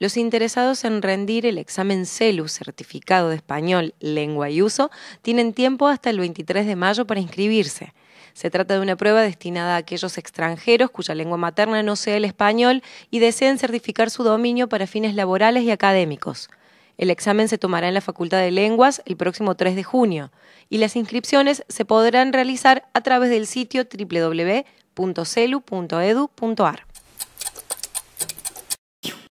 los interesados en rendir el examen CELU, certificado de español, lengua y uso, tienen tiempo hasta el 23 de mayo para inscribirse. Se trata de una prueba destinada a aquellos extranjeros cuya lengua materna no sea el español y deseen certificar su dominio para fines laborales y académicos. El examen se tomará en la Facultad de Lenguas el próximo 3 de junio y las inscripciones se podrán realizar a través del sitio www.celu.edu.ar.